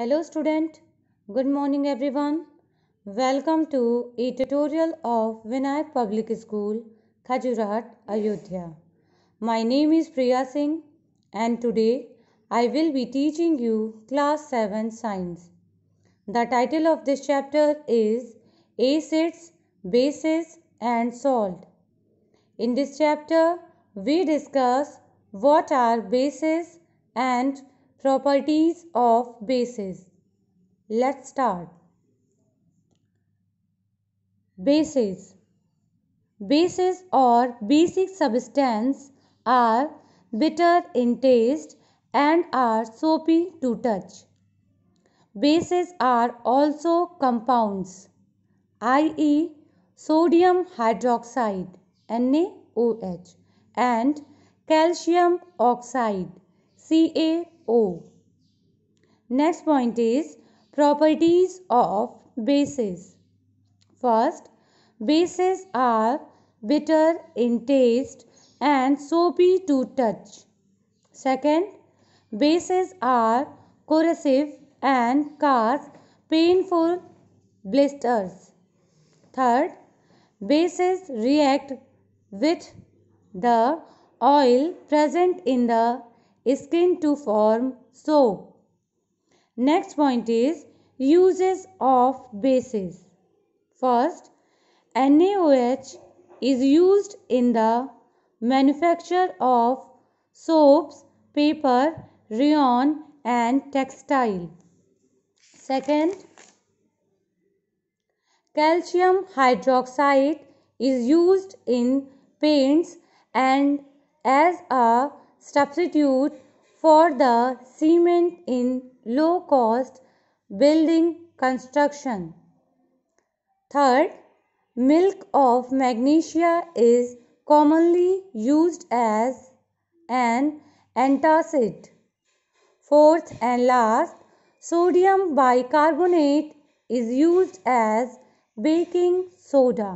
Hello student, good morning everyone. Welcome to a tutorial of Vinayak Public School, Khajurahat, Ayodhya. My name is Priya Singh and today I will be teaching you class 7 science. The title of this chapter is Acids, Bases and Salt. In this chapter, we discuss what are bases and Properties of bases. Let's start. Bases. Bases or basic substance are bitter in taste and are soapy to touch. Bases are also compounds, i.e., sodium hydroxide, NaOH, and calcium oxide, CaO. Next point is properties of bases. First, bases are bitter in taste and soapy to touch. Second, bases are corrosive and cause painful blisters. Third, bases react with the oil present in the skin to form soap. Next point is uses of bases. First, NaOH is used in the manufacture of soaps, paper, rayon and textile. Second, calcium hydroxide is used in paints and as a substitute for the cement in low cost building construction. Third, milk of magnesia is commonly used as an antacid. Fourth and last, sodium bicarbonate is used as baking soda.